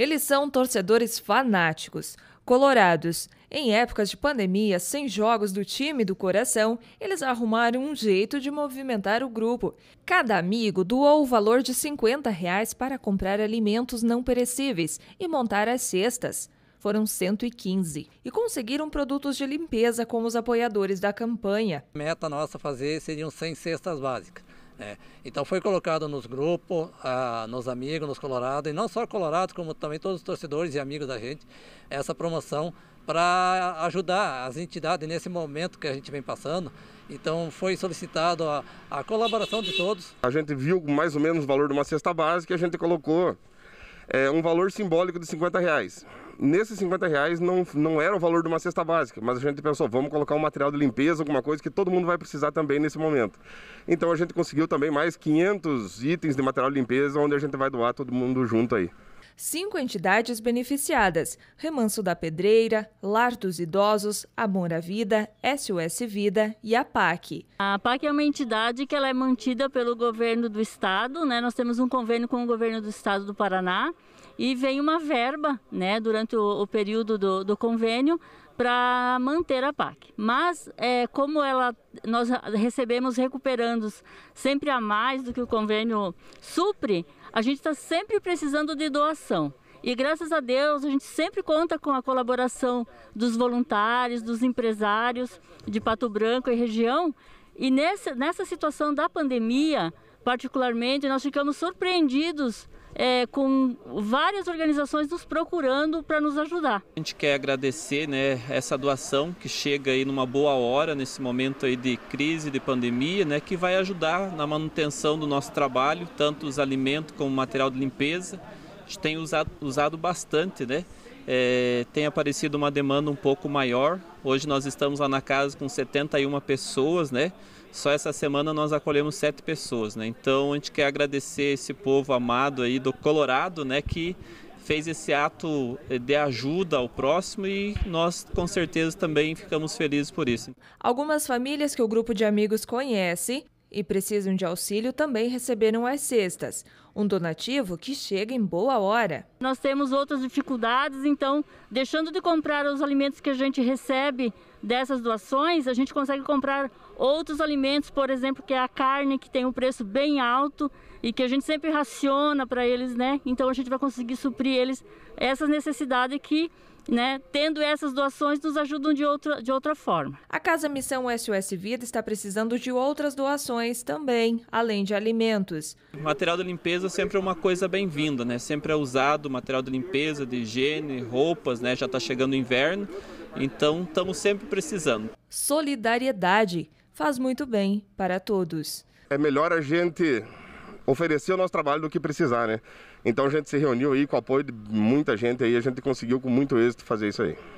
Eles são torcedores fanáticos, colorados. Em épocas de pandemia, sem jogos do time do coração, eles arrumaram um jeito de movimentar o grupo. Cada amigo doou o valor de 50 reais para comprar alimentos não perecíveis e montar as cestas. Foram 115. E conseguiram produtos de limpeza com os apoiadores da campanha. A meta nossa fazer seriam 100 cestas básicas. É. Então foi colocado nos grupos, ah, nos amigos, nos colorados, e não só colorados, como também todos os torcedores e amigos da gente, essa promoção para ajudar as entidades nesse momento que a gente vem passando. Então foi solicitado a, a colaboração de todos. A gente viu mais ou menos o valor de uma cesta básica e a gente colocou é, um valor simbólico de 50 reais nesses 50 reais não, não era o valor de uma cesta básica, mas a gente pensou, vamos colocar um material de limpeza, alguma coisa que todo mundo vai precisar também nesse momento. Então a gente conseguiu também mais 500 itens de material de limpeza, onde a gente vai doar todo mundo junto aí cinco entidades beneficiadas: Remanso da Pedreira, Lar dos Idosos, Amor à Vida, SOS Vida e a PAC. A PAC é uma entidade que ela é mantida pelo governo do estado, né? Nós temos um convênio com o governo do estado do Paraná e vem uma verba, né, durante o, o período do, do convênio para manter a PAC. Mas é, como ela, nós recebemos recuperandos sempre a mais do que o convênio supre, a gente está sempre precisando de doação. E graças a Deus a gente sempre conta com a colaboração dos voluntários, dos empresários de Pato Branco e região. E nessa, nessa situação da pandemia, particularmente, nós ficamos surpreendidos é, com várias organizações nos procurando para nos ajudar. A gente quer agradecer né, essa doação que chega aí numa boa hora, nesse momento aí de crise, de pandemia, né, que vai ajudar na manutenção do nosso trabalho, tanto os alimentos como o material de limpeza. A gente tem usado, usado bastante, né? é, tem aparecido uma demanda um pouco maior. Hoje nós estamos lá na casa com 71 pessoas, né? Só essa semana nós acolhemos sete pessoas, né? Então a gente quer agradecer esse povo amado aí do Colorado, né? Que fez esse ato eh, de ajuda ao próximo e nós com certeza também ficamos felizes por isso. Algumas famílias que o grupo de amigos conhece e precisam de auxílio também receberam as cestas um donativo que chega em boa hora. Nós temos outras dificuldades, então, deixando de comprar os alimentos que a gente recebe dessas doações, a gente consegue comprar outros alimentos, por exemplo, que é a carne, que tem um preço bem alto e que a gente sempre raciona para eles, né? Então a gente vai conseguir suprir eles essas necessidades que né? Tendo essas doações, nos ajudam de outra, de outra forma. A Casa Missão SOS Vida está precisando de outras doações também, além de alimentos. O material da limpeza limpeza sempre é uma coisa bem-vinda, né? Sempre é usado material de limpeza, de higiene, roupas, né? Já está chegando o inverno, então estamos sempre precisando. Solidariedade faz muito bem para todos. É melhor a gente oferecer o nosso trabalho do que precisar, né? Então a gente se reuniu aí com o apoio de muita gente aí, a gente conseguiu com muito êxito fazer isso aí.